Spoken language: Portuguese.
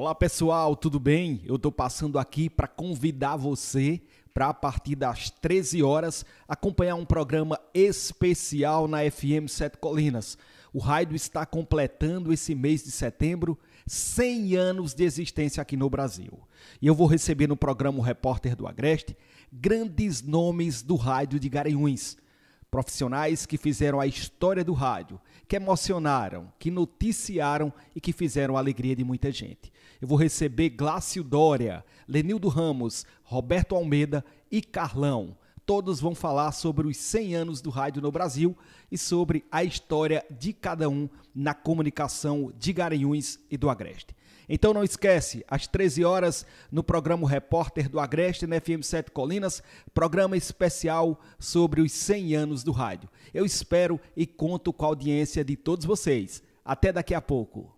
Olá pessoal, tudo bem? Eu estou passando aqui para convidar você para a partir das 13 horas acompanhar um programa especial na FM Sete Colinas. O Raido está completando esse mês de setembro 100 anos de existência aqui no Brasil. E eu vou receber no programa o repórter do Agreste grandes nomes do Rádio de Garanhuns Profissionais que fizeram a história do rádio, que emocionaram, que noticiaram e que fizeram a alegria de muita gente. Eu vou receber Glácio Dória, Lenildo Ramos, Roberto Almeida e Carlão. Todos vão falar sobre os 100 anos do rádio no Brasil e sobre a história de cada um na comunicação de Garanhuns e do Agreste. Então não esquece, às 13 horas, no programa Repórter do Agreste, na FM 7 Colinas, programa especial sobre os 100 anos do rádio. Eu espero e conto com a audiência de todos vocês. Até daqui a pouco.